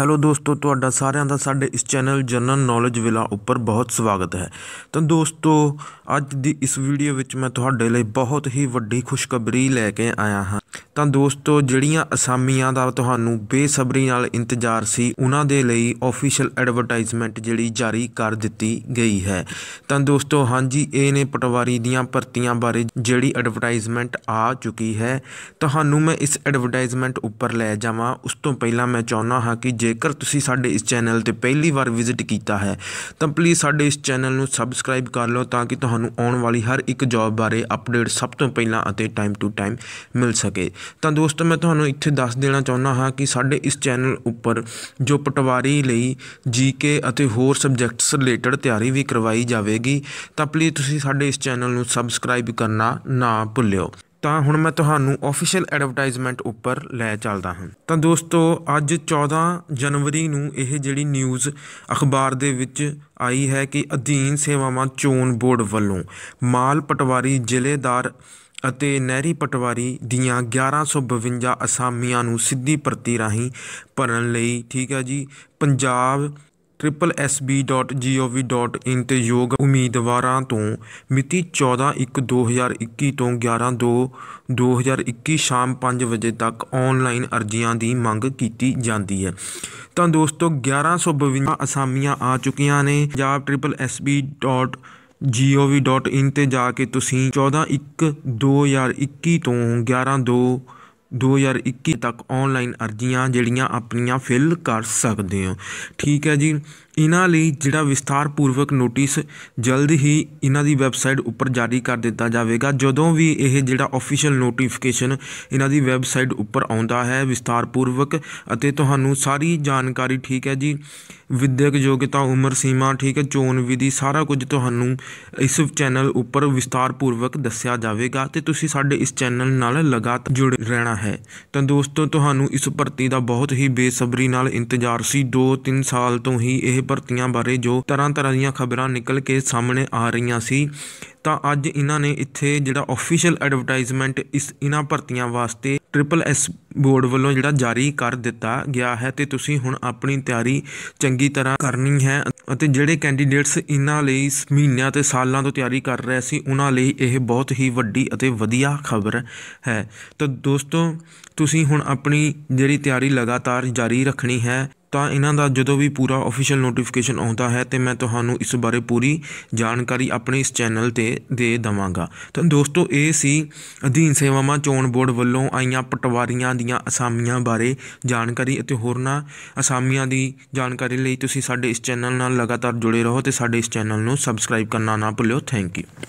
Hello ਦੋਸਤੋ ਤੁਹਾਡਾ ਸਾਰਿਆਂ ਦਾ ਸਾਡੇ ਇਸ ਚੈਨਲ ਜਨਰਲ ਨੌਲੇਜ ਵਿਲਾ ਉੱਪਰ ਬਹੁਤ ਸਵਾਗਤ ਹੈ ਤਾਂ ਦੋਸਤੋ ਅੱਜ ਦੀ ਇਸ ਵੀਡੀਓ ਵਿੱਚ ਮੈਂ ਤੁਹਾਡੇ ਲਈ ਬਹੁਤ ਹੀ ਵੱਡੀ ਖੁਸ਼ਖਬਰੀ ਲੈ ਕੇ ਆਇਆ ਹਾਂ ਤਾਂ ਦੋਸਤੋ ਜਿਹੜੀਆਂ ਅਸਾਮੀਆਂ ਦਾ ਤੁਹਾਨੂੰ ਬੇਸਬਰੀ ਨਾਲ ਇੰਤਜ਼ਾਰ ਸੀ ਉਹਨਾਂ ਦੇ ਲਈ ਆਫੀਸ਼ੀਅਲ ਐਡਵਰਟਾਈਜ਼ਮੈਂਟ ਜਿਹੜੀ ਜਾਰੀ ਕਰ ਦਿੱਤੀ ਗਈ ਹੈ ਤਾਂ ਦੋਸਤੋ ਹਾਂਜੀ ਇਹ ਨੇ ਪਟਵਾਰੀ ਦੀਆਂ ਭਰਤੀਆਂ ਬਾਰੇ ਜਿਹੜੀ ਐਡਵਰਟਾਈਜ਼ਮੈਂਟ ਆ ਚੁੱਕੀ ਹੈ ਤੁਹਾਨੂੰ ਮੈਂ ਇਸ ਐਡਵਰਟਾਈਜ਼ਮੈਂਟ ਉੱਪਰ ਲੈ ਜਾਵਾਂ ਉਸ ਤੋਂ ਪਹਿਲਾਂ ਮੈਂ ਚਾਹੁੰਦਾ ਹਾਂ ਕਿ ਜੇਕਰ ਤੁਸੀਂ ਸਾਡੇ ਇਸ ਚੈਨਲ ਤੇ ਪਹਿਲੀ ਵਾਰ ਵਿਜ਼ਿਟ ਕੀਤਾ ਹੈ ਤਾਂ ਪਲੀਜ਼ ਸਾਡੇ ਇਸ ਚੈਨਲ ਨੂੰ ਸਬਸਕ੍ਰਾਈਬ ਕਰ ਲਓ ਤਾਂ ਕਿ ਤੁਹਾਨੂੰ ਆਉਣ ਵਾਲੀ ਹਰ ਇੱਕ ਜੌਬ ਬਾਰੇ ਅਪਡੇਟ ਸਭ ਤੋਂ ਪਹਿਲਾਂ ਅਤੇ ਟਾਈਮ ਟੂ ਟਾਈਮ ਮਿਲ ਸਕੇ ਤਾਂ ਦੋਸਤੋ ਮੈਂ ਤੁਹਾਨੂੰ ਇੱਥੇ ਦੱਸ ਦੇਣਾ ਚਾਹੁੰਦਾ ਹਾਂ ਕਿ ਸਾਡੇ ਇਸ ਚੈਨਲ ਉੱਪਰ ਜੋ ਪਟਵਾਰੀ ਲਈ ਜੀਕੇ ਅਤੇ ਹੋਰ ਸਬਜੈਕਟਸ ਰਿਲੇਟਡ ਤਿਆਰੀ ਵੀ ਕਰਵਾਈ ਜਾਵੇਗੀ ਤਾਂ ਪਲੀਜ਼ ਤੁਸੀਂ ਸਾਡੇ ਇਸ ਚੈਨਲ ਨੂੰ ਸਬਸਕ੍ਰਾਈਬ ਕਰਨਾ ਨਾ ਭੁੱਲਿਓ ਤਾਂ ਹੁਣ ਮੈਂ ਤੁਹਾਨੂੰ ਅਫੀਸ਼ੀਅਲ ਐਡਵਰਟਾਈਜ਼ਮੈਂਟ ਉੱਪਰ ਲੈ ਚੱਲਦਾ ਹਾਂ ਤਾਂ ਦੋਸਤੋ ਅੱਜ 14 ਜਨਵਰੀ ਨੂੰ ਇਹ ਜਿਹੜੀ ਨਿਊਜ਼ ਅਖਬਾਰ ਦੇ ਵਿੱਚ ਆਈ ਹੈ ਕਿ ਅਧੀਨ ਸੇਵਾਵਾਂ ਚੋਣ ਬੋਰਡ ਵੱਲੋਂ ਮਾਲ ਪਟਵਾਰੀ ਜ਼ਿਲ੍ਹੇਦਾਰ ਅਤੇ ਨਹਿਰੀ ਪਟਵਾਰੀ ਦੀਆਂ 1152 ਅਸਾਮੀਆਂ ਨੂੰ ਸਿੱਧੀ ਭਰਤੀ ਰਾਹੀਂ ਭਰਨ ਲਈ ਠੀਕ ਹੈ ਜੀ ਪੰਜਾਬ triplesb.gov.in 'ਤੇ ਯੋਗ ਉਮੀਦਵਾਰਾਂ ਤੋਂ ਮਿਤੀ 14/1/2021 ਤੋਂ 11/2/2021 2021 ਸ਼ਾਮ 5 ਵਜੇ ਤੱਕ ਆਨਲਾਈਨ ਅਰਜ਼ੀਆਂ ਦੀ ਮੰਗ ਕੀਤੀ ਜਾਂਦੀ ਹੈ ਤਾਂ ਦੋਸਤੋ 1152 ਅਸਾਮੀਆਂ ਆ ਚੁੱਕੀਆਂ ਨੇ ਪੰਜਾਬ triplesb. gov.in ਤੇ ਜਾ ਕੇ ਤੁਸੀਂ 14/1/2021 ਤੋਂ 11/2/2021 ਤੱਕ ਆਨਲਾਈਨ ਅਰਜ਼ੀਆਂ ਜਿਹੜੀਆਂ ਆਪਣੀਆਂ ਫਿਲ ਕਰ ਸਕਦੇ ਹੋ ਠੀਕ ਹੈ ਜੀ ਇਹਨਾਂ ਲਈ ਜਿਹੜਾ ਵਿਸਤਾਰਪੂਰਵਕ ਨੋਟਿਸ ਜਲਦ ਹੀ ਇਹਨਾਂ ਦੀ ਵੈਬਸਾਈਟ ਉੱਪਰ ਜਾਰੀ ਕਰ ਦਿੱਤਾ ਜਾਵੇਗਾ ਜਦੋਂ ਵੀ ਇਹ ਜਿਹੜਾ ਅਫੀਸ਼ੀਅਲ ਨੋਟੀਫਿਕੇਸ਼ਨ ਇਹਨਾਂ ਦੀ ਵੈਬਸਾਈਟ ਉੱਪਰ ਆਉਂਦਾ ਹੈ ਵਿਸਤਾਰਪੂਰਵਕ ਅਤੇ ਤੁਹਾਨੂੰ ਸਾਰੀ ਜਾਣਕਾਰੀ ਠੀਕ ਹੈ ਜੀ ਵਿਦਿਅਕ ਯੋਗਤਾ ਉਮਰ ਸੀਮਾ ਠੀਕ ਹੈ ਚੋਣ ਵਿਧੀ ਸਾਰਾ ਕੁਝ ਤੁਹਾਨੂੰ ਇਸ ਚੈਨਲ ਉੱਪਰ ਵਿਸਤਾਰਪੂਰਵਕ ਦੱਸਿਆ ਜਾਵੇਗਾ ਤੇ ਤੁਸੀਂ ਸਾਡੇ ਇਸ ਚੈਨਲ ਨਾਲ ਲਗਾਤਾਰ ਜੁੜ ਰਹਿਣਾ ਹੈ ਤਾਂ ਦੋਸਤੋ ਤੁਹਾਨੂੰ ਇਸ ਭਰਤੀ ਦਾ ਬਹੁਤ ਹੀ ਬੇਸਬਰੀ ਨਾਲ ਇੰਤਜ਼ਾਰ ਸੀ 2-3 ਸਾਲ ਤੋਂ ਹੀ ਇਹ ਭਰਤੀਆਂ ਬਾਰੇ ਜੋ ਤਰ੍ਹਾਂ ਤਰ੍ਹਾਂ ਦੀਆਂ ਖਬਰਾਂ ਨਿਕਲ ਕੇ ਸਾਹਮਣੇ ਆ ਰਹੀਆਂ ਸੀ ਤਾਂ ਅੱਜ ਇਹਨਾਂ ਨੇ ਇੱਥੇ ਜਿਹੜਾ ਅਫੀਸ਼ੀਅਲ ਐਡਵਰਟਾਈਜ਼ਮੈਂਟ ਇਸ ਇਹਨਾਂ ਭਰਤੀਆਂ ਵਾਸਤੇ ਟ੍ਰਿਪਲ ਐਸ ਬੋਰਡ ਵੱਲੋਂ ਜਿਹੜਾ ਜਾਰੀ ਕਰ ਦਿੱਤਾ ਗਿਆ ਹੈ ਤੇ ਤੁਸੀਂ ਹੁਣ ਆਪਣੀ ਤਿਆਰੀ ਚੰਗੀ ਤਰ੍ਹਾਂ ਕਰਨੀ ਹੈ ਅਤੇ ਜਿਹੜੇ ਕੈਂਡੀਡੇਟਸ ਇਹਨਾਂ ਲਈ ਮਹੀਨਿਆਂ ਤੇ ਸਾਲਾਂ ਤੋਂ ਤਿਆਰੀ ਕਰ ਰਹੇ ਸੀ ਉਹਨਾਂ ਲਈ ਇਹ ਬਹੁਤ ਹੀ ਵੱਡੀ ਅਤੇ ਵਧੀਆ ਖਬਰ ਹੈ ਤਾਂ ਦੋਸਤੋ ਤੁਸੀਂ ਹੁਣ ਆਪਣੀ ਜਿਹੜੀ ਤਿਆਰੀ ਲਗਾਤਾਰ ਜਾਰੀ ਰੱਖਣੀ ਹੈ ਤਾਂ ਇਹਨਾਂ ਦਾ ਜਦੋਂ ਵੀ ਪੂਰਾ ਅਫੀਸ਼ੀਅਲ ਨੋਟੀਫਿਕੇਸ਼ਨ ਆਉਂਦਾ ਹੈ ਤੇ ਮੈਂ ਤੁਹਾਨੂੰ ਇਸ ਬਾਰੇ ਪੂਰੀ ਜਾਣਕਾਰੀ ਆਪਣੇ ਇਸ ਚੈਨਲ ਤੇ ਦੇ ਦਵਾਂਗਾ ਤਾਂ ਦੋਸਤੋ ਇਹ ਸੀ ਅਧੀਨ ਸੇਵਾਵਾਂ ਚੋਣ ਬੋਰਡ ਵੱਲੋਂ ਆਈਆਂ ਪਟਵਾਰੀਆਂ ਦੀਆਂ ਅਸਾਮੀਆਂ ਬਾਰੇ ਜਾਣਕਾਰੀ ਅਤੇ ਹੋਰਨਾਂ ਅਸਾਮੀਆਂ ਦੀ ਜਾਣਕਾਰੀ ਲਈ ਤੁਸੀਂ ਸਾਡੇ ਇਸ ਚੈਨਲ ਨਾਲ ਲਗਾਤਾਰ ਜੁੜੇ ਰਹੋ ਤੇ ਸਾਡੇ ਇਸ ਚੈਨਲ ਨੂੰ ਸਬਸਕ੍ਰਾਈਬ ਕਰਨਾ ਨਾ ਭੁੱਲਿਓ ਥੈਂਕ ਯੂ